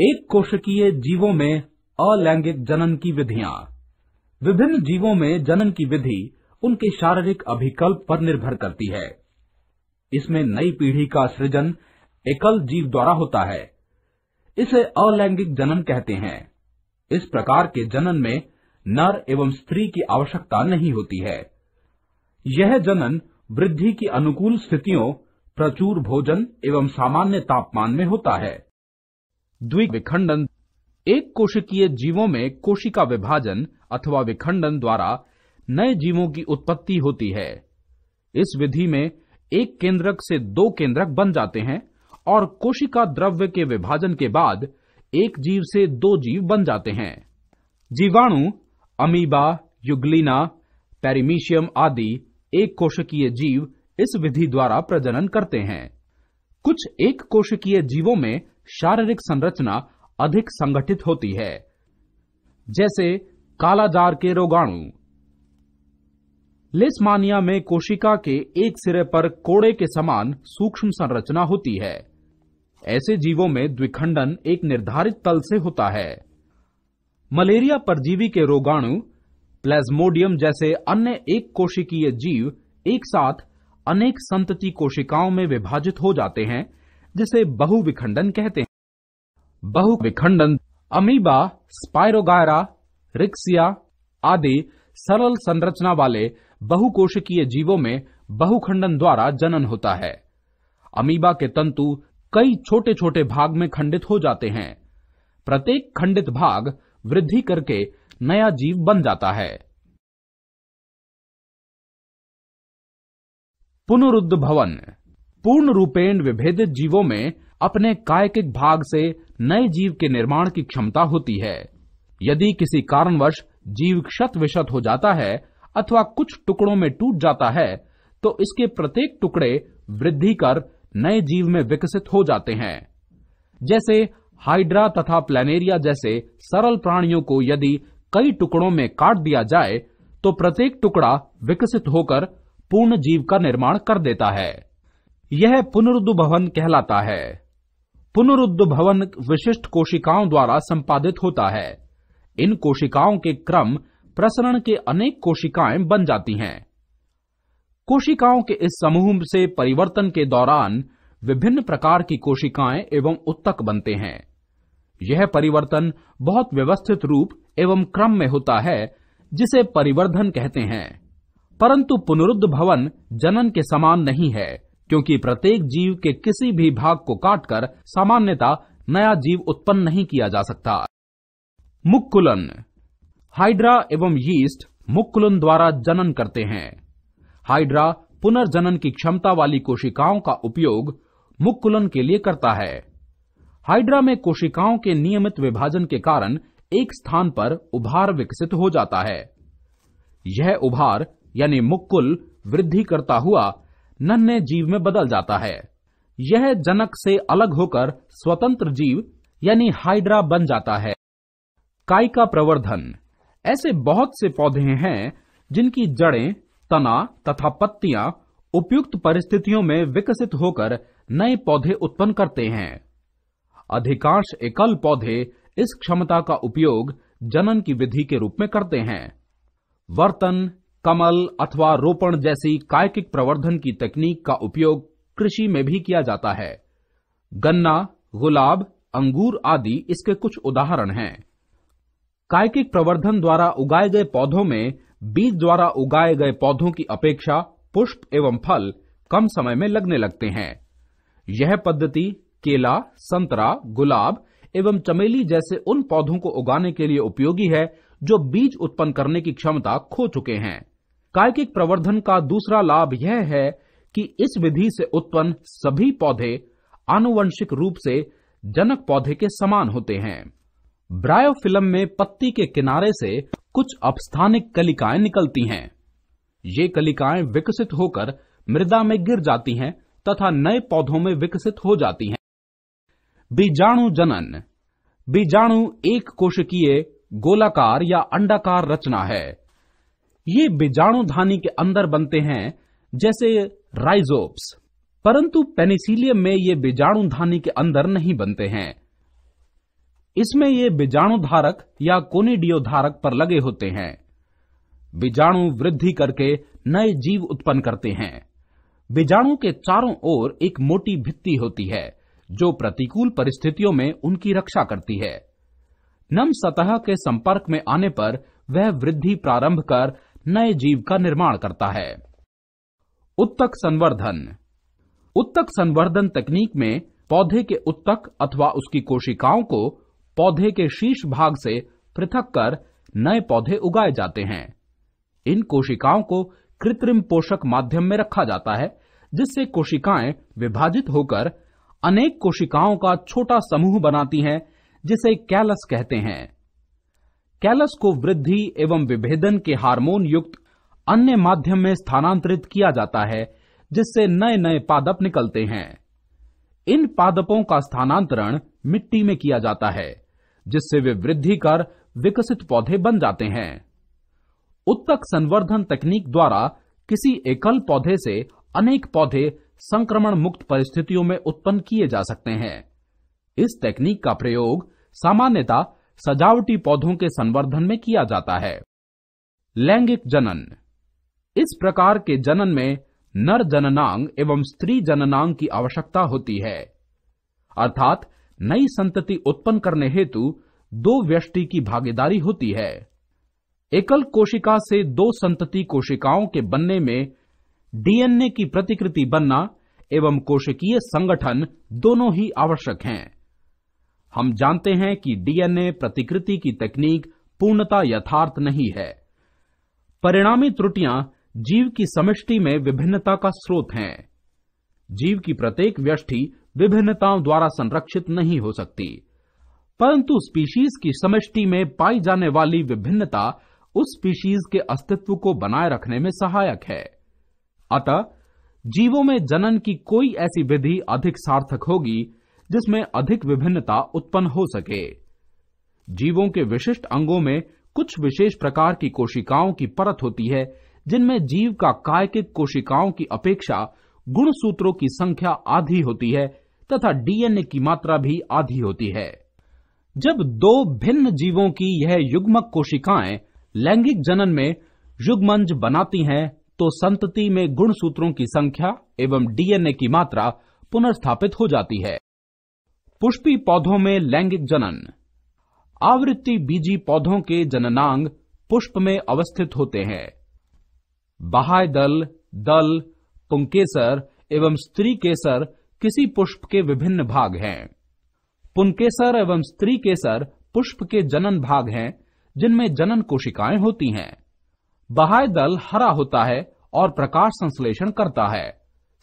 एक कोशिकीय जीवों में अलैंगिक जनन की विधियां विभिन्न जीवों में जनन की विधि उनके शारीरिक अभिकल्प पर निर्भर करती है इसमें नई पीढ़ी का सृजन एकल जीव द्वारा होता है इसे अलैंगिक जनन कहते हैं इस प्रकार के जनन में नर एवं स्त्री की आवश्यकता नहीं होती है यह जनन वृद्धि की अनुकूल स्थितियों प्रचुर भोजन एवं सामान्य तापमान में होता है द्विक विखंडन एक कोशिकीय जीवों में कोशिका विभाजन अथवा विखंडन द्वारा नए जीवों की उत्पत्ति होती है इस विधि में एक केंद्रक से दो केंद्रक बन जाते हैं और कोशिका द्रव्य के विभाजन के बाद एक जीव से दो जीव बन जाते हैं जीवाणु अमीबा युगलिना पेरिमीशियम आदि एक कोशिकीय जीव इस विधि द्वारा प्रजनन करते हैं कुछ एक कोशिकीय जीवों में शारीरिक संरचना अधिक संगठित होती है जैसे कालाजार के रोगाणु लेस्मानिया में कोशिका के एक सिरे पर कोड़े के समान सूक्ष्म संरचना होती है ऐसे जीवों में द्विखंडन एक निर्धारित तल से होता है मलेरिया परजीवी के रोगाणु प्लेज्मोडियम जैसे अन्य एक कोशिकीय जीव एक साथ अनेक संतति कोशिकाओं में विभाजित हो जाते हैं जिसे बहुविखंडन कहते हैं बहुविखंडन अमीबा स्पायरोगायरा रिक्सिया आदि सरल संरचना वाले बहुकोशिकीय जीवों में बहुखंडन द्वारा जनन होता है अमीबा के तंतु कई छोटे छोटे भाग में खंडित हो जाते हैं प्रत्येक खंडित भाग वृद्धि करके नया जीव बन जाता है पुनरुद्ध भवन पूर्ण रूपेण विभेदित जीवों में अपने कायकिक भाग से नए जीव के निर्माण की क्षमता होती है यदि किसी कारणवश जीव क्षत विशत हो जाता है अथवा कुछ टुकड़ों में टूट जाता है तो इसके प्रत्येक टुकड़े वृद्धि कर नए जीव में विकसित हो जाते हैं जैसे हाइड्रा तथा प्लेनेरिया जैसे सरल प्राणियों को यदि कई टुकड़ों में काट दिया जाए तो प्रत्येक टुकड़ा विकसित होकर पूर्ण जीव का निर्माण कर देता है यह पुनरुद्भवन कहलाता है पुनरुद्भवन विशिष्ट कोशिकाओं द्वारा संपादित होता है इन कोशिकाओं के क्रम प्रसरण के अनेक कोशिकाएं बन जाती हैं कोशिकाओं के इस समूह से परिवर्तन के दौरान विभिन्न प्रकार की कोशिकाएं एवं उत्तक बनते हैं यह परिवर्तन बहुत व्यवस्थित रूप एवं क्रम में होता है जिसे परिवर्धन कहते हैं परंतु पुनरुद्ध भवन जनन के समान नहीं है क्योंकि प्रत्येक जीव के किसी भी भाग को काटकर सामान्यता नया जीव उत्पन्न नहीं किया जा सकता मुक्कुलन हाइड्रा एवं यीस्ट मुक्कुलन द्वारा जनन करते हैं हाइड्रा पुनर्जनन की क्षमता वाली कोशिकाओं का उपयोग मुक्कुलन के लिए करता है हाइड्रा में कोशिकाओं के नियमित विभाजन के कारण एक स्थान पर उभार विकसित हो जाता है यह उभार यानी मुक्कुल वृद्धि करता हुआ नन्हे जीव में बदल जाता है यह जनक से अलग होकर स्वतंत्र जीव यानी हाइड्रा बन जाता है काई का प्रवर्धन ऐसे बहुत से पौधे हैं जिनकी जड़ें तना तथा पत्तियां उपयुक्त परिस्थितियों में विकसित होकर नए पौधे उत्पन्न करते हैं अधिकांश एकल पौधे इस क्षमता का उपयोग जनन की विधि के रूप में करते हैं वर्तन कमल अथवा रोपण जैसी कायकिक प्रवर्धन की तकनीक का उपयोग कृषि में भी किया जाता है गन्ना गुलाब अंगूर आदि इसके कुछ उदाहरण हैं कायकिक प्रवर्धन द्वारा उगाए गए पौधों में बीज द्वारा उगाए गए पौधों की अपेक्षा पुष्प एवं फल कम समय में लगने लगते हैं यह पद्धति केला संतरा गुलाब एवं चमेली जैसे उन पौधों को उगाने के लिए उपयोगी है जो बीज उत्पन्न करने की क्षमता खो चुके हैं कायकिक प्रवर्धन का दूसरा लाभ यह है कि इस विधि से उत्पन्न सभी पौधे आनुवंशिक रूप से जनक पौधे के समान होते हैं ब्रायोफिल्म में पत्ती के किनारे से कुछ अपस्थानिक कलिकाएं निकलती हैं ये कलिकाएं विकसित होकर मृदा में गिर जाती हैं तथा नए पौधों में विकसित हो जाती हैं बीजाणु जनन बीजाणु एक कोशिकीय गोलाकार या अंडाकार रचना है ये बीजाणु धानी के अंदर बनते हैं जैसे राइजोप्स परंतु पेनिसिलियम में ये बीजाणु धानी के अंदर नहीं बनते हैं इसमें ये बीजाणु धारक या कोनेडियो धारक पर लगे होते हैं बीजाणु वृद्धि करके नए जीव उत्पन्न करते हैं बीजाणु के चारों ओर एक मोटी भित्ति होती है जो प्रतिकूल परिस्थितियों में उनकी रक्षा करती है नम सतह के संपर्क में आने पर वह वृद्धि प्रारंभ कर नए जीव का निर्माण करता है उत्तक संवर्धन उत्तक संवर्धन तकनीक में पौधे के उत्तक अथवा उसकी कोशिकाओं को पौधे के शीर्ष भाग से पृथक कर नए पौधे उगाए जाते हैं इन कोशिकाओं को कृत्रिम पोषक माध्यम में रखा जाता है जिससे कोशिकाएं विभाजित होकर अनेक कोशिकाओं का छोटा समूह बनाती हैं जिसे कैलस कहते हैं कैलस को वृद्धि एवं विभेदन के हार्मोन युक्त अन्य माध्यम में स्थानांतरित किया जाता है जिससे नए नए पादप निकलते हैं इन पादपों का स्थानांतरण मिट्टी में किया जाता है जिससे वे वृद्धि कर विकसित पौधे बन जाते हैं उत्तक संवर्धन तकनीक द्वारा किसी एकल पौधे से अनेक पौधे संक्रमण मुक्त परिस्थितियों में उत्पन्न किए जा सकते हैं इस तकनीक का प्रयोग सामान्यता सजावटी पौधों के संवर्धन में किया जाता है लैंगिक जनन इस प्रकार के जनन में नर जननांग एवं स्त्री जननांग की आवश्यकता होती है अर्थात नई संतति उत्पन्न करने हेतु दो व्यष्टि की भागीदारी होती है एकल कोशिका से दो संतति कोशिकाओं के बनने में डीएनए की प्रतिकृति बनना एवं कोशिकीय संगठन दोनों ही आवश्यक हैं हम जानते हैं कि डीएनए प्रतिकृति की तकनीक पूर्णता यथार्थ नहीं है परिणामी त्रुटियां जीव की समष्टि में विभिन्नता का स्रोत हैं जीव की प्रत्येक व्यष्टि विभिन्नताओं द्वारा संरक्षित नहीं हो सकती परंतु स्पीशीज की समष्टि में पाई जाने वाली विभिन्नता उस स्पीशीज के अस्तित्व को बनाए रखने में सहायक है अतः जीवों में जनन की कोई ऐसी विधि अधिक सार्थक होगी जिसमें अधिक विभिन्नता उत्पन्न हो सके जीवों के विशिष्ट अंगों में कुछ विशेष प्रकार की कोशिकाओं की परत होती है जिनमें जीव का कायकिक कोशिकाओं की अपेक्षा गुण सूत्रों की संख्या आधी होती है तथा डीएनए की मात्रा भी आधी होती है जब दो भिन्न जीवों की यह युग्मक कोशिकाएं लैंगिक जनन में युग्मंज बनाती हैं तो संतति में गुण सूत्रों की संख्या एवं डीएनए की मात्रा पुनर्स्थापित हो जाती है पुष्पी पौधों में लैंगिक जनन आवृत्ति बीजी पौधों के जननांग पुष्प में अवस्थित होते हैं बाह्य दल दल पुंकेसर एवं स्त्री केसर किसी पुष्प के विभिन्न भाग हैं पुनकेसर एवं स्त्री केसर पुष्प के जनन भाग हैं जिनमें जनन कोशिकाएं होती हैं बाह्य दल हरा होता है और प्रकाश संश्लेषण करता है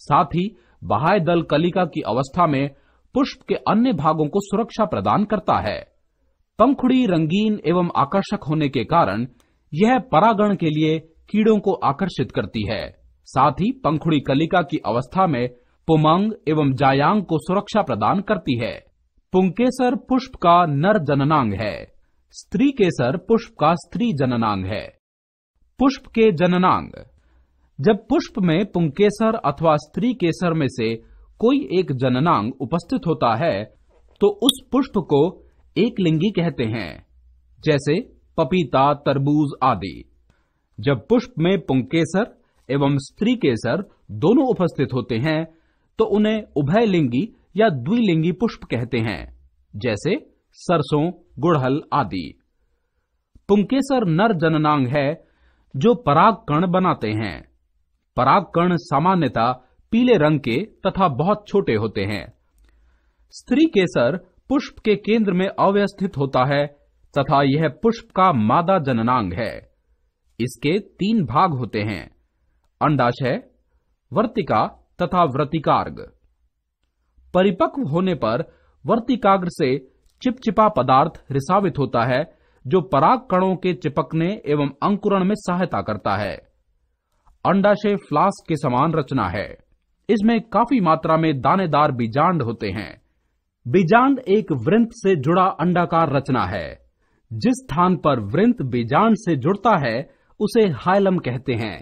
साथ ही बाह्य दल कलिका की अवस्था में पुष्प के अन्य भागों को सुरक्षा प्रदान करता है पंखुड़ी रंगीन एवं आकर्षक होने के कारण यह परागण के लिए कीड़ों को आकर्षित करती है साथ ही पंखुड़ी कलिका की अवस्था में पुमंग एवं जायांग को सुरक्षा प्रदान करती है पुंकेसर पुष्प का नर जननांग है स्त्री केसर पुष्प का स्त्री जननांग है पुष्प के जननांग जब पुष्प में पुंकेसर अथवा स्त्री केसर में से कोई एक जननांग उपस्थित होता है तो उस पुष्प को एक लिंगी कहते हैं जैसे पपीता तरबूज आदि जब पुष्प में पुंकेसर एवं स्त्री केसर दोनों उपस्थित होते हैं तो उन्हें उभय लिंगी या द्विलिंगी पुष्प कहते हैं जैसे सरसों गुड़हल आदि पुंकेसर नर जननांग है जो पराग कण बनाते हैं पराग कण सामान्यता पीले रंग के तथा बहुत छोटे होते हैं स्त्री केसर पुष्प के केंद्र में अव्यवस्थित होता है तथा यह पुष्प का मादा जननांग है इसके तीन भाग होते हैं अंडाशय वर्तिका तथा व्रतिकार्ग परिपक्व होने पर वर्तिकाग्र से चिपचिपा पदार्थ रिसावित होता है जो पराग कणों के चिपकने एवं अंकुरण में सहायता करता है अंडाशय फ्लास्क के समान रचना है इसमें काफी मात्रा में दानेदार बीजांड होते हैं बीजांड एक वृंत से जुड़ा अंडाकार रचना है जिस स्थान पर वृंत बीजांड से जुड़ता है उसे हाइलम कहते हैं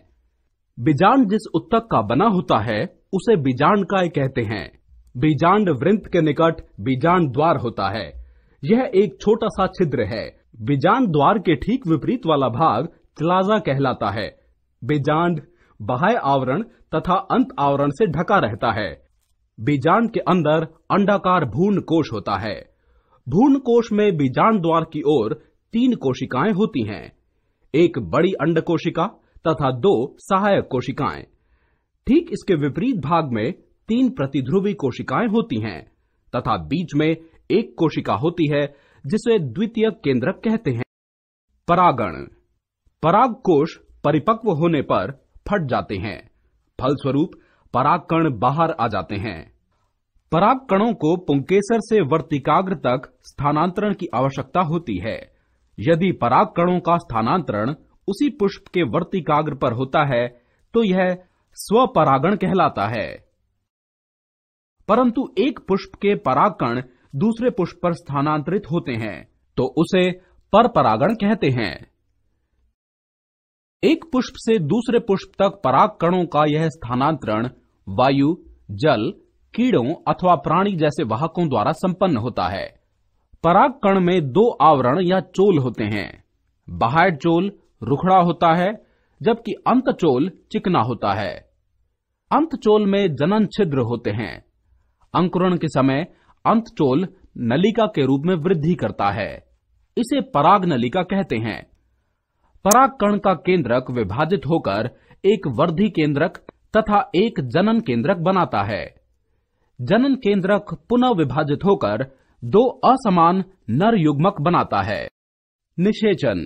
बीजांड जिस उत्तक का बना होता है उसे बीजांड काय कहते हैं बीजांड वृंत के निकट बीजांड द्वार होता है यह एक छोटा सा छिद्र है बीजांड द्वार के ठीक विपरीत वाला भाग क्लाजा कहलाता है बीजांड बाह्य आवरण तथा अंत आवरण से ढका रहता है बीजांड के अंदर अंडाकार भून कोश होता है भून कोश में बीजांड द्वार की ओर तीन कोशिकाएं होती हैं एक बड़ी अंड कोशिका तथा दो सहायक कोशिकाएं ठीक इसके विपरीत भाग में तीन प्रतिध्रुवी कोशिकाएं होती हैं तथा बीच में एक कोशिका होती है जिसे द्वितीय केंद्रक कहते हैं परागण पराग कोश परिपक्व होने पर फट जाते हैं फलस्वरूप परागकण बाहर आ जाते हैं परागकणों को पुंकेसर से वर्तिकाग्र तक स्थानांतरण की आवश्यकता होती है यदि परागकणों का स्थानांतरण उसी पुष्प के वर्तिकाग्र पर होता है तो यह स्वपरागण कहलाता है परंतु एक पुष्प के परागकण दूसरे पुष्प पर स्थानांतरित होते हैं तो उसे परपरागण कहते हैं एक पुष्प से दूसरे पुष्प तक पराग कणों का यह स्थानांतरण वायु जल कीड़ों अथवा प्राणी जैसे वाहकों द्वारा संपन्न होता है पराग कण में दो आवरण या चोल होते हैं बाहर चोल रुखड़ा होता है जबकि अंत चोल चिकना होता है अंत चोल में जनन छिद्र होते हैं अंकुरण के समय अंत चोल नलिका के रूप में वृद्धि करता है इसे पराग नलिका कहते हैं परागकण का केंद्रक विभाजित होकर एक वर्धि केंद्रक तथा एक जनन केंद्रक बनाता है जनन केंद्रक पुनः विभाजित होकर दो असमान नर युग्मक बनाता है निषेचन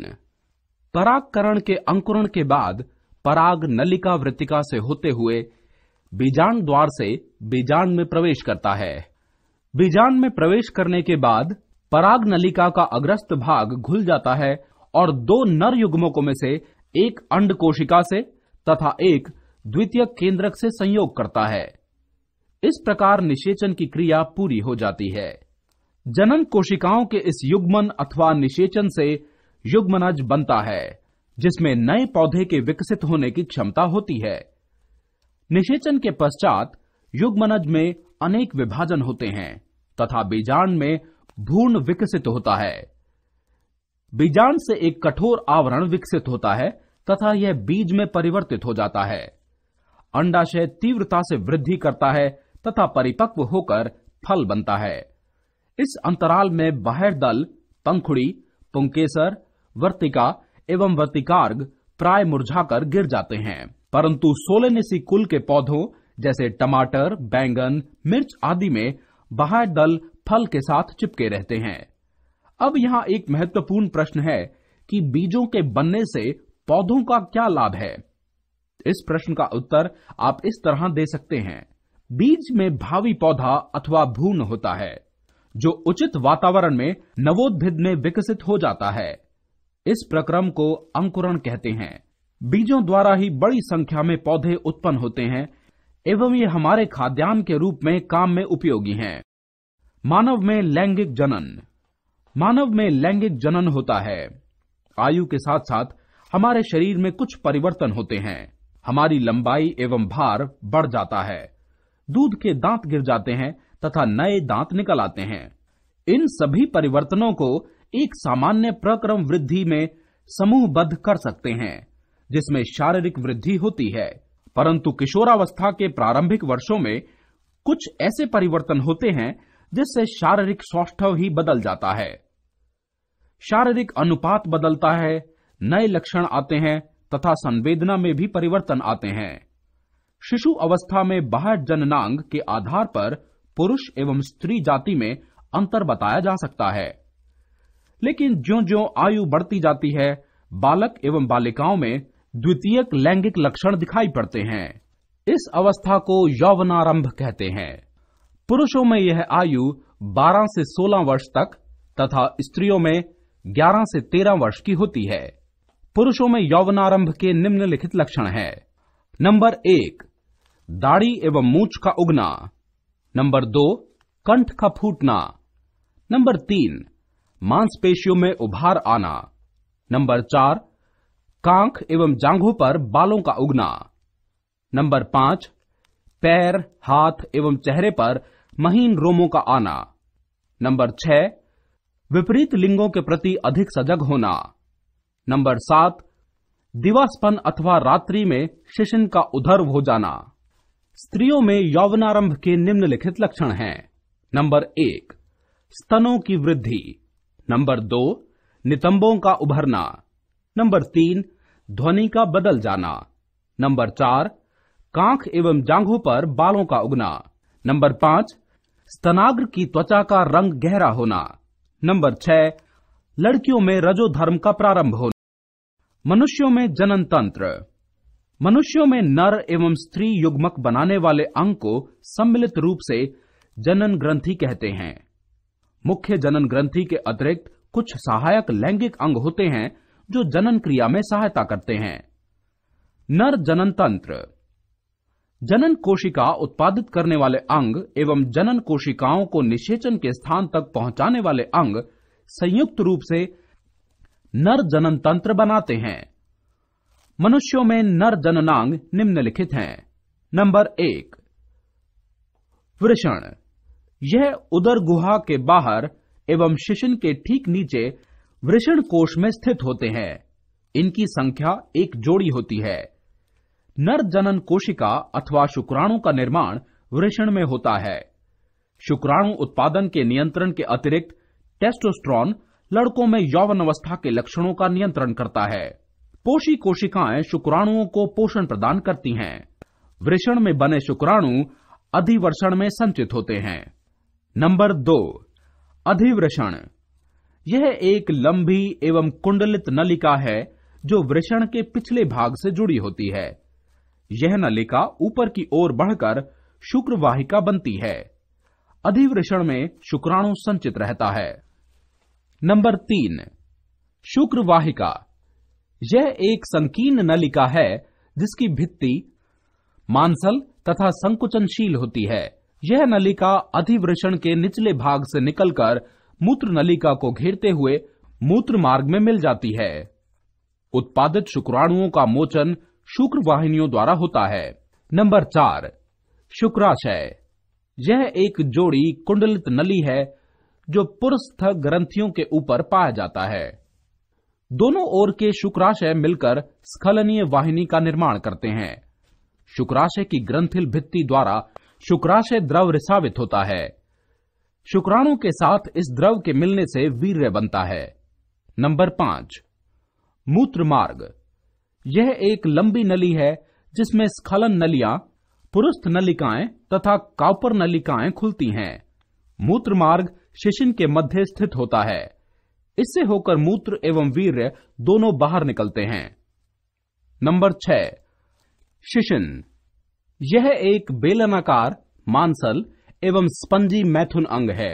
परागकरण के अंकुरण के बाद पराग नलिका वृत्तिका से होते हुए बीजाण द्वार से बीजाण में प्रवेश करता है बीजाण में प्रवेश करने के बाद पराग नलिका का अग्रस्त भाग घुल जाता है और दो नर युग्मकों में से एक अंड कोशिका से तथा एक द्वितीय केंद्रक से संयोग करता है इस प्रकार निषेचन की क्रिया पूरी हो जाती है जनन कोशिकाओं के इस युग्मन अथवा निषेचन से युग्मनज बनता है जिसमें नए पौधे के विकसित होने की क्षमता होती है निषेचन के पश्चात युग्मनज में अनेक विभाजन होते हैं तथा बीजाण में भूर्ण विकसित होता है बीजान से एक कठोर आवरण विकसित होता है तथा यह बीज में परिवर्तित हो जाता है अंडाशय तीव्रता से वृद्धि करता है तथा परिपक्व होकर फल बनता है इस अंतराल में बाहर दल पंखुड़ी पुंकेसर वर्तिका एवं वर्तिकार्ग प्राय मुरझाकर गिर जाते हैं परंतु सोलेनेसी कुल के पौधों जैसे टमाटर बैंगन मिर्च आदि में बाहर दल फल के साथ चिपके रहते हैं अब यहाँ एक महत्वपूर्ण प्रश्न है कि बीजों के बनने से पौधों का क्या लाभ है इस प्रश्न का उत्तर आप इस तरह दे सकते हैं बीज में भावी पौधा अथवा भून होता है जो उचित वातावरण में नवोद्भिद में विकसित हो जाता है इस प्रक्रम को अंकुरण कहते हैं बीजों द्वारा ही बड़ी संख्या में पौधे उत्पन्न होते हैं एवं ये हमारे खाद्यान्न के रूप में काम में उपयोगी हैं मानव में लैंगिक जनन मानव में लैंगिक जनन होता है आयु के साथ साथ हमारे शरीर में कुछ परिवर्तन होते हैं हमारी लंबाई एवं भार बढ़ जाता है दूध के दांत गिर जाते हैं तथा नए दांत निकल आते हैं इन सभी परिवर्तनों को एक सामान्य प्रक्रम वृद्धि में समूहबद्ध कर सकते हैं जिसमें शारीरिक वृद्धि होती है परंतु किशोरावस्था के प्रारंभिक वर्षों में कुछ ऐसे परिवर्तन होते हैं जिससे शारीरिक सौष्ठव ही बदल जाता है शारीरिक अनुपात बदलता है नए लक्षण आते हैं तथा संवेदना में भी परिवर्तन आते हैं शिशु अवस्था में बाहर जननांग के आधार पर पुरुष एवं स्त्री जाति में अंतर बताया जा सकता है लेकिन ज्यो ज्यो आयु बढ़ती जाती है बालक एवं बालिकाओं में द्वितीयक लैंगिक लक्षण दिखाई पड़ते हैं इस अवस्था को यौवनारंभ कहते हैं पुरुषों में यह आयु 12 से 16 वर्ष तक तथा स्त्रियों में 11 से 13 वर्ष की होती है पुरुषों में यौवनारंभ के निम्नलिखित लक्षण हैं नंबर एक दाढ़ी एवं मूछ का उगना नंबर दो कंठ का फूटना नंबर तीन मांसपेशियों में उभार आना नंबर चार कांख एवं जांघों पर बालों का उगना नंबर पांच पैर हाथ एवं चेहरे पर महीन रोमों का आना नंबर छह विपरीत लिंगों के प्रति अधिक सजग होना नंबर सात दिवासपन अथवा रात्रि में शिशिन का उधर्व हो जाना स्त्रियों में यौवनारंभ के निम्नलिखित लक्षण हैं नंबर एक स्तनों की वृद्धि नंबर दो नितंबों का उभरना नंबर तीन ध्वनि का बदल जाना नंबर चार कांख एवं जांघों पर बालों का उगना नंबर पांच स्तनाग्र की त्वचा का रंग गहरा होना नंबर छह लड़कियों में रजो धर्म का प्रारंभ होना मनुष्यों में जनन तंत्र मनुष्यों में नर एवं स्त्री युग्मक बनाने वाले अंग को सम्मिलित रूप से जनन ग्रंथि कहते हैं मुख्य जनन ग्रंथि के अतिरिक्त कुछ सहायक लैंगिक अंग होते हैं जो जनन क्रिया में सहायता करते हैं नर जनन तंत्र जनन कोशिका उत्पादित करने वाले अंग एवं जनन कोशिकाओं को निषेचन के स्थान तक पहुंचाने वाले अंग संयुक्त रूप से नर जनन तंत्र बनाते हैं मनुष्यों में नर जननांग निम्नलिखित हैं नंबर एक वृषण यह उदर गुहा के बाहर एवं शिशन के ठीक नीचे वृषण कोष में स्थित होते हैं इनकी संख्या एक जोड़ी होती है नर जनन कोशिका अथवा शुक्राणु का निर्माण वृषण में होता है शुक्राणु उत्पादन के नियंत्रण के अतिरिक्त टेस्टोस्ट्रॉन लड़कों में यौवन अवस्था के लक्षणों का नियंत्रण करता है पोषी कोशिकाएं शुक्राणुओं को पोषण प्रदान करती हैं वृषण में बने शुक्राणु अधिवर्षण में संचित होते हैं नंबर दो अधिवृषण यह एक लंबी एवं कुंडलित नलिका है जो वृषण के पिछले भाग से जुड़ी होती है यह नलिका ऊपर की ओर बढ़कर शुक्रवाहिका बनती है अधिवृषण में शुक्राणु संचित रहता है नंबर तीन शुक्रवाहिका यह एक संकीर्ण नलिका है जिसकी भित्ति मांसल तथा संकुचनशील होती है यह नलिका अधिवृषण के निचले भाग से निकलकर मूत्र नलिका को घेरते हुए मूत्र मार्ग में मिल जाती है उत्पादित शुक्राणुओं का मोचन शुक्र वाहिनियों द्वारा होता है नंबर चार शुक्राशय यह एक जोड़ी कुंडलित नली है जो पुरस्थ ग्रंथियों के ऊपर पाया जाता है दोनों ओर के शुक्राशय मिलकर स्खलनीय वाहिनी का निर्माण करते हैं शुक्राशय की ग्रंथिल भित्ति द्वारा शुक्राशय द्रव रिसावित होता है शुक्राणु के साथ इस द्रव के मिलने से वीर्य बनता है नंबर पांच मूत्र मार्ग यह एक लंबी नली है जिसमें स्खलन नलियां पुरुष नलिकाएं तथा कापर नलिकाएं खुलती हैं मूत्र मार्ग शिशिन के मध्य स्थित होता है इससे होकर मूत्र एवं वीर्य दोनों बाहर निकलते हैं नंबर छह शिशिन यह एक बेलनाकार मांसल एवं स्पंजी मैथुन अंग है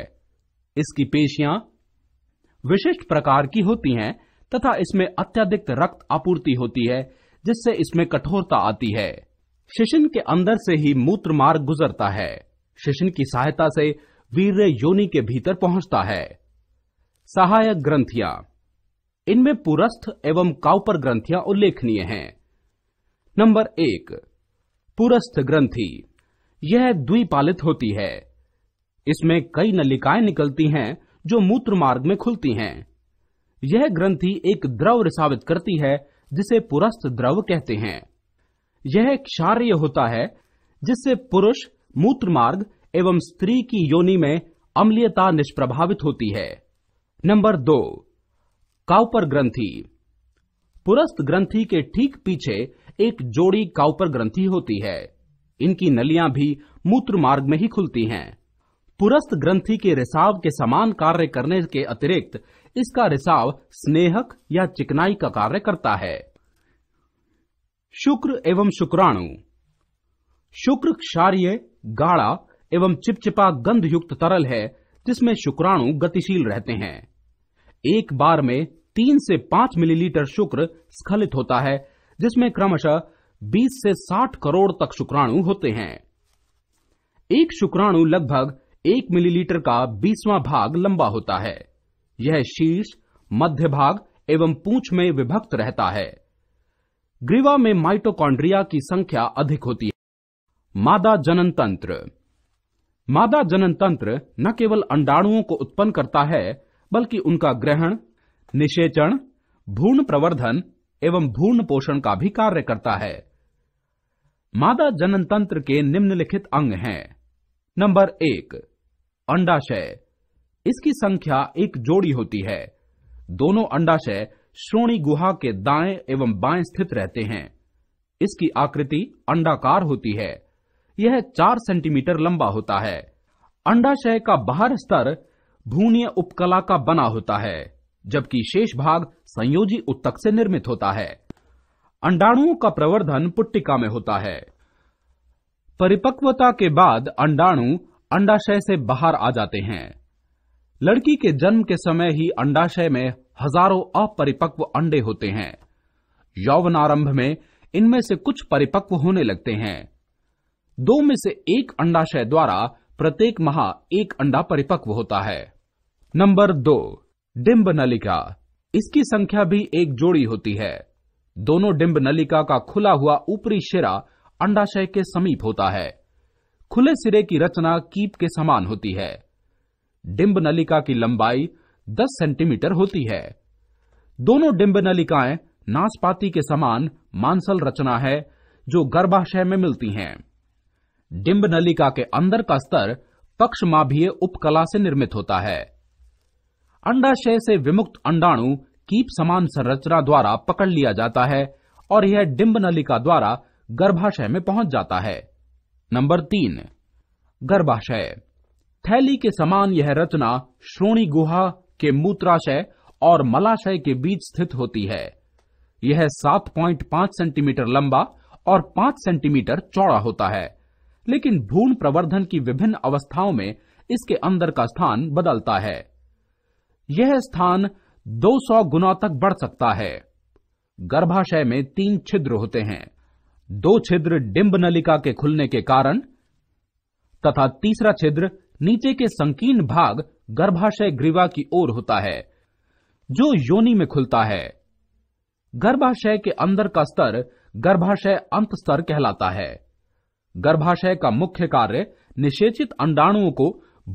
इसकी पेशियां विशिष्ट प्रकार की होती हैं तथा इसमें अत्यधिक रक्त आपूर्ति होती है जिससे इसमें कठोरता आती है शिशिन के अंदर से ही मूत्र मार्ग गुजरता है शिशिन की सहायता से वीर योनि के भीतर पहुंचता है सहायक ग्रंथियां इनमें पुरस्थ एवं काउपर ग्रंथियां उल्लेखनीय हैं नंबर एक पुरस्थ ग्रंथि यह द्विपालित होती है इसमें कई नलिकाएं निकलती हैं जो मूत्र मार्ग में खुलती हैं यह ग्रंथि एक द्रव रिसावित करती है जिसे पुरस्त द्रव कहते हैं यह क्षार्य होता है जिससे पुरुष मूत्र मार्ग एवं स्त्री की योनि में अम्लीयता निष्प्रभावित होती है नंबर दो काउपर ग्रंथि पुरस्त ग्रंथि के ठीक पीछे एक जोड़ी काउपर ग्रंथि होती है इनकी नलियां भी मूत्र मार्ग में ही खुलती हैं पुरस्त ग्रंथि के रिसाव के समान कार्य करने के अतिरिक्त इसका रिसाव स्नेहक या चिकनाई का कार्य करता है शुक्र एवं शुक्राणु शुक्र क्षार्य गाढ़ा एवं चिपचिपा गंध युक्त तरल है जिसमें शुक्राणु गतिशील रहते हैं एक बार में तीन से पांच मिलीलीटर शुक्र स्खलित होता है जिसमें क्रमशः 20 से 60 करोड़ तक शुक्राणु होते हैं एक शुक्राणु लगभग एक मिलीलीटर का बीसवां भाग लंबा होता है यह शीर्ष मध्य भाग एवं पूंछ में विभक्त रहता है ग्रीवा में माइटोकॉन्ड्रिया की संख्या अधिक होती है मादा जनन तंत्र मादा जनन तंत्र न केवल अंडाणुओं को उत्पन्न करता है बल्कि उनका ग्रहण निषेचन भूण प्रवर्धन एवं भूण पोषण का भी कार्य करता है मादा जनन तंत्र के निम्नलिखित अंग हैं नंबर एक अंडाशय इसकी संख्या एक जोड़ी होती है दोनों अंडाशय श्रोणी गुहा के दाएं एवं बाएं स्थित रहते हैं इसकी आकृति अंडाकार होती है यह चार सेंटीमीटर लंबा होता है अंडाशय का बाहर स्तर भूनीय उपकला का बना होता है जबकि शेष भाग संयोजी उत्तक से निर्मित होता है अंडाणुओं का प्रवर्धन पुट्टिका में होता है परिपक्वता के बाद अंडाणु अंडाशय से बाहर आ जाते हैं लड़की के जन्म के समय ही अंडाशय में हजारों अपरिपक्व अंडे होते हैं यौवन आरंभ में इनमें से कुछ परिपक्व होने लगते हैं दो में से एक अंडाशय द्वारा प्रत्येक माह एक अंडा परिपक्व होता है नंबर दो डिंब नलिका इसकी संख्या भी एक जोड़ी होती है दोनों डिंब नलिका का खुला हुआ ऊपरी शिरा अंडाशय के समीप होता है खुले सिरे की रचना कीप के समान होती है डिम्ब नलिका की लंबाई 10 सेंटीमीटर होती है दोनों डिम्ब नलिकाएं नाशपाती के समान मांसल रचना है जो गर्भाशय में मिलती हैं। डिम्ब नलिका के अंदर का स्तर पक्षमाभीय उपकला से निर्मित होता है अंडाशय से विमुक्त अंडाणु कीप समान संरचना द्वारा पकड़ लिया जाता है और यह डिम्ब नलिका द्वारा गर्भाशय में पहुंच जाता है नंबर तीन गर्भाशय थैली के समान यह रचना श्रोणी गुहा के मूत्राशय और मलाशय के बीच स्थित होती है यह 7.5 सेंटीमीटर लंबा और 5 सेंटीमीटर चौड़ा होता है लेकिन भूण प्रवर्धन की विभिन्न अवस्थाओं में इसके अंदर का स्थान बदलता है यह स्थान 200 गुना तक बढ़ सकता है गर्भाशय में तीन छिद्र होते हैं दो छिद्र डिंब नलिका के खुलने के कारण तथा तीसरा छिद्र नीचे के संकीर्ण भाग गर्भाशय ग्रीवा की ओर होता है जो योनि में खुलता है गर्भाशय के अंदर का स्तर गर्भाशय अंत स्तर कहलाता है गर्भाशय का मुख्य कार्य निषेचित अंडाणुओं को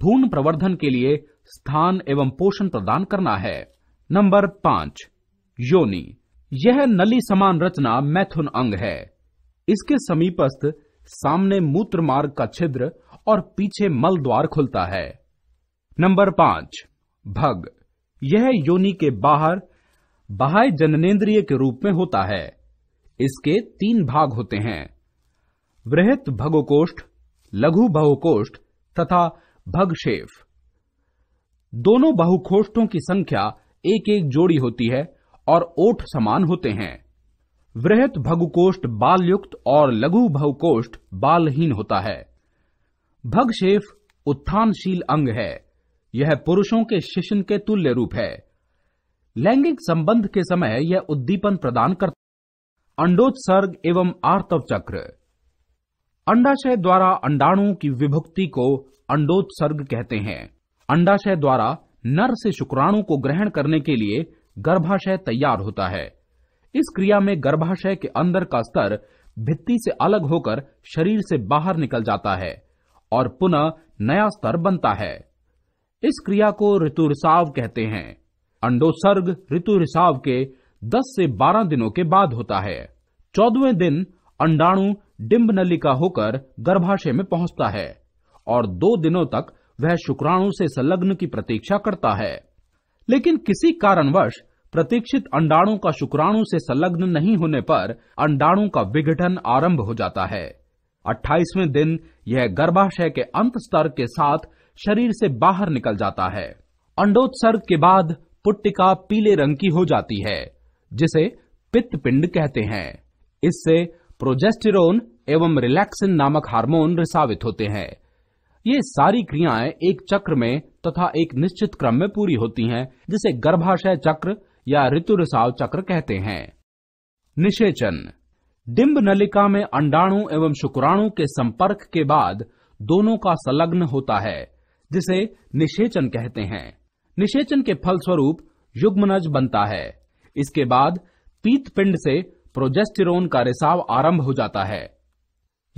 भूण प्रवर्धन के लिए स्थान एवं पोषण प्रदान करना है नंबर पांच योनि यह नली समान रचना मैथुन अंग है इसके समीपस्थ सामने मूत्र मार्ग का छिद्र और पीछे मल द्वार खुलता है नंबर पांच भग यह योनि के बाहर बाह्य जननेन्द्रिय के रूप में होता है इसके तीन भाग होते हैं वृहत भगोकोष्ठ लघु बहुकोष्ठ तथा भगशेफ दोनों बहुकोष्ठों की संख्या एक एक जोड़ी होती है और ओठ समान होते हैं वृहत भगुकोष्ठ बालयुक्त और लघु बहुकोष्ठ बालहीन होता है भगशेफ उत्थानशील अंग है यह पुरुषों के शिशन के तुल्य रूप है लैंगिक संबंध के समय यह उद्दीपन प्रदान करता अंडोत्सर्ग एवं आर्तव चक्र अंडाशय द्वारा अंडाणु की विभुक्ति को अंडोत्सर्ग कहते हैं अंडाशय द्वारा नर से शुक्राणु को ग्रहण करने के लिए गर्भाशय तैयार होता है इस क्रिया में गर्भाशय के अंदर का स्तर भित्ति से अलग होकर शरीर से बाहर निकल जाता है और पुनः नया स्तर बनता है इस क्रिया को ऋतु रिसाव कहते हैं अंडोसर्ग ऋतु रिसाव के 10 से 12 दिनों के बाद होता है चौदवे दिन अंडाणु डिम्ब नलिका होकर गर्भाशय में पहुंचता है और दो दिनों तक वह शुक्राणु से संलग्न की प्रतीक्षा करता है लेकिन किसी कारणवश प्रतीक्षित अंडाणु का शुक्राणु से संलग्न नहीं होने पर अंडाणु का विघटन आरंभ हो जाता है अट्ठाईसवें दिन यह गर्भाशय के अंत स्तर के साथ शरीर से बाहर निकल जाता है अंडोत्सर्ग के बाद पुट्टिका पीले रंग की हो जाती है जिसे पित्त पिंड कहते हैं इससे प्रोजेस्टिरोन एवं रिलैक्सिन नामक हार्मोन रिसावित होते हैं ये सारी क्रियाएं एक चक्र में तथा तो एक निश्चित क्रम में पूरी होती हैं जिसे गर्भाशय चक्र या ऋतु रिसाव चक्र कहते हैं निषेचन डिम्ब नलिका में अंडाणु एवं शुक्राणु के संपर्क के बाद दोनों का संलग्न होता है जिसे निषेचन कहते हैं निषेचन के फलस्वरूप युग्मनज बनता है इसके बाद पीत पिंड से प्रोजेस्टिरोन का रिसाव आरंभ हो जाता है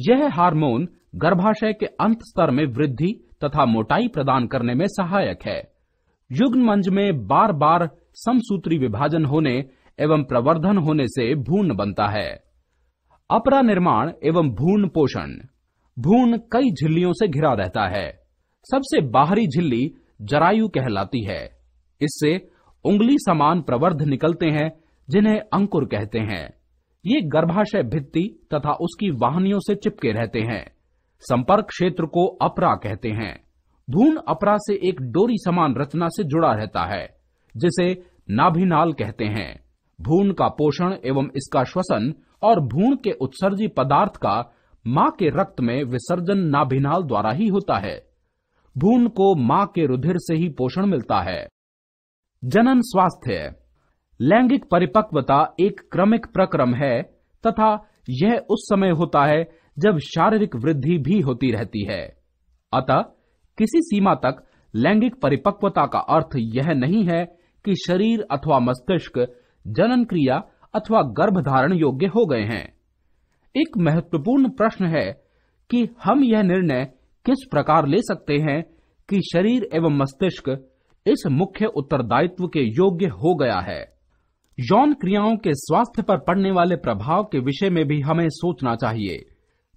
यह हार्मोन गर्भाशय के अंत स्तर में वृद्धि तथा मोटाई प्रदान करने में सहायक है युग्मनज में बार बार समसूत्री विभाजन होने एवं प्रवर्धन होने से भूण बनता है अपरा निर्माण एवं भून पोषण भून कई झिल्लियों से घिरा रहता है सबसे बाहरी झिल्ली जरायु कहलाती है इससे उंगली समान प्रवर्ध निकलते हैं जिन्हें अंकुर कहते हैं ये गर्भाशय भित्ति तथा उसकी वाहनियों से चिपके रहते हैं संपर्क क्षेत्र को अपरा कहते हैं भून अपरा से एक डोरी समान रचना से जुड़ा रहता है जिसे नाभिनाल कहते हैं भ्रूण का पोषण एवं इसका श्वसन और भ्रूण के उत्सर्जी पदार्थ का मां के रक्त में विसर्जन नाभिनाल द्वारा ही होता है भ्रूण को मां के रुधिर से ही पोषण मिलता है जनन स्वास्थ्य लैंगिक परिपक्वता एक क्रमिक प्रक्रम है तथा यह उस समय होता है जब शारीरिक वृद्धि भी होती रहती है अतः किसी सीमा तक लैंगिक परिपक्वता का अर्थ यह नहीं है कि शरीर अथवा मस्तिष्क जनन क्रिया अथवा गर्भधारण योग्य हो गए हैं एक महत्वपूर्ण प्रश्न है कि हम यह निर्णय किस प्रकार ले सकते हैं कि शरीर एवं मस्तिष्क इस मुख्य उत्तरदायित्व के योग्य हो गया है यौन क्रियाओं के स्वास्थ्य पर पड़ने वाले प्रभाव के विषय में भी हमें सोचना चाहिए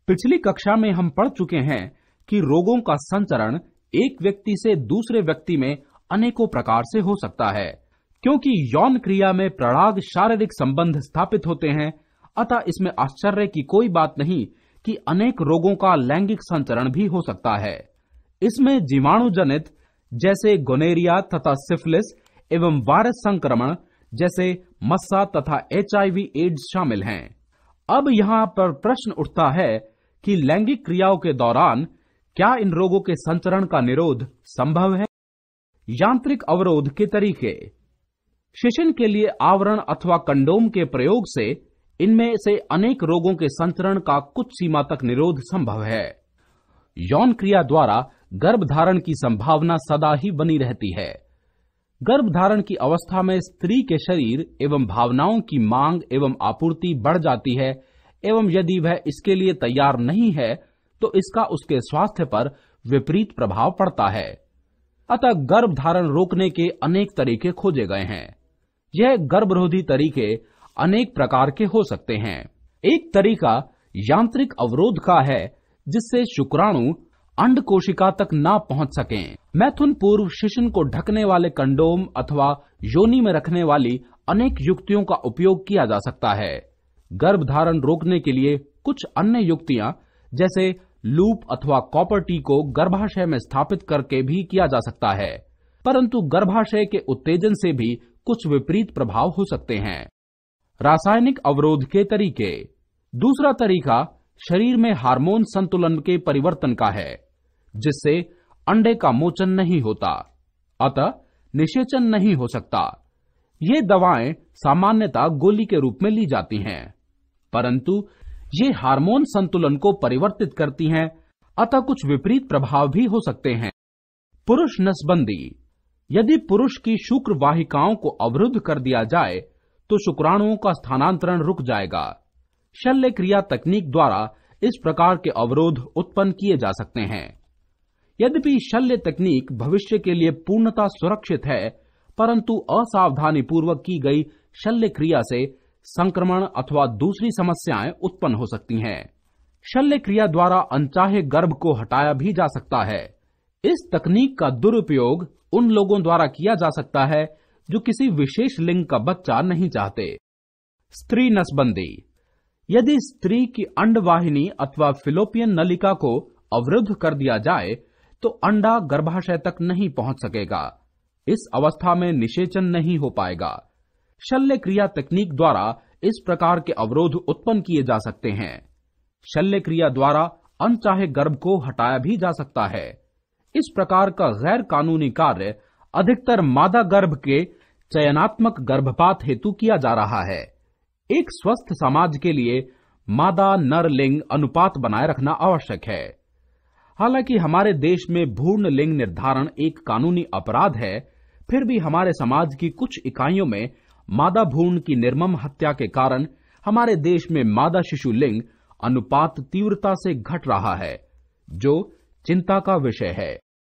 पिछली कक्षा में हम पढ़ चुके हैं कि रोगों का संचरण एक व्यक्ति से दूसरे व्यक्ति में अनेकों प्रकार से हो सकता है क्योंकि यौन क्रिया में प्रणाग शारीरिक संबंध स्थापित होते हैं अतः इसमें आश्चर्य की कोई बात नहीं कि अनेक रोगों का लैंगिक संचरण भी हो सकता है इसमें जीवाणु जनित जैसे गोनेरिया तथा सिफिलिस एवं वायरस संक्रमण जैसे मस्सा तथा एच एड्स शामिल हैं अब यहाँ पर प्रश्न उठता है कि लैंगिक क्रियाओं के दौरान क्या इन रोगों के संचरण का निरोध संभव है यांत्रिक अवरोध के तरीके शिशन के लिए आवरण अथवा कंडोम के प्रयोग से इनमें से अनेक रोगों के संचरण का कुछ सीमा तक निरोध संभव है यौन क्रिया द्वारा गर्भधारण की संभावना सदा ही बनी रहती है गर्भधारण की अवस्था में स्त्री के शरीर एवं भावनाओं की मांग एवं आपूर्ति बढ़ जाती है एवं यदि वह इसके लिए तैयार नहीं है तो इसका उसके स्वास्थ्य पर विपरीत प्रभाव पड़ता है अतः गर्भधारण रोकने के अनेक तरीके खोजे गए हैं यह गर्भरोधी तरीके अनेक प्रकार के हो सकते हैं एक तरीका यांत्रिक अवरोध का है जिससे शुक्राणु अंड कोशिका तक ना पहुंच सके मैथुन पूर्व शिशन को ढकने वाले कंडोम अथवा योनि में रखने वाली अनेक युक्तियों का उपयोग किया जा सकता है गर्भधारण रोकने के लिए कुछ अन्य युक्तियां जैसे लूप अथवा कॉपर टी को गर्भाशय में स्थापित करके भी किया जा सकता है परंतु गर्भाशय के उत्तेजन से भी कुछ विपरीत प्रभाव हो सकते हैं रासायनिक अवरोध के तरीके दूसरा तरीका शरीर में हार्मोन संतुलन के परिवर्तन का है जिससे अंडे का मोचन नहीं होता अतः निषेचन नहीं हो सकता ये दवाएं सामान्यतः गोली के रूप में ली जाती हैं परंतु ये हार्मोन संतुलन को परिवर्तित करती हैं अतः कुछ विपरीत प्रभाव भी हो सकते हैं पुरुष नसबंदी यदि पुरुष की शुक्र वाहिकाओं को अवरुद्ध कर दिया जाए तो शुक्राणुओं का स्थानांतरण रुक जाएगा शल्य क्रिया तकनीक द्वारा इस प्रकार के अवरोध उत्पन्न किए जा सकते हैं यद्यपि शल्य तकनीक भविष्य के लिए पूर्णता सुरक्षित है परंतु असावधानी पूर्वक की गई शल्य क्रिया से संक्रमण अथवा दूसरी समस्याएं उत्पन्न हो सकती हैं शल्य क्रिया द्वारा अनचाहे गर्भ को हटाया भी जा सकता है इस तकनीक का दुरुपयोग उन लोगों द्वारा किया जा सकता है जो किसी विशेष लिंग का बच्चा नहीं चाहते स्त्री नसबंदी यदि स्त्री की अंडवाहिनी अथवा फिलोपियन नलिका को अवरुद्ध कर दिया जाए तो अंडा गर्भाशय तक नहीं पहुंच सकेगा इस अवस्था में निषेचन नहीं हो पाएगा शल्य क्रिया तकनीक द्वारा इस प्रकार के अवरोध उत्पन्न किए जा सकते हैं शल्य क्रिया द्वारा अनचाहे गर्भ को हटाया भी जा सकता है इस प्रकार का गैर कानूनी कार्य अधिकतर मादा गर्भ के चयनात्मक गर्भपात हेतु किया जा रहा है एक स्वस्थ समाज के लिए मादा नर लिंग अनुपात बनाए रखना आवश्यक है हालांकि हमारे देश में भूर्ण लिंग निर्धारण एक कानूनी अपराध है फिर भी हमारे समाज की कुछ इकाइयों में मादा भूर्ण की निर्मम हत्या के कारण हमारे देश में मादा शिशु लिंग अनुपात तीव्रता से घट रहा है जो चिंता का विषय है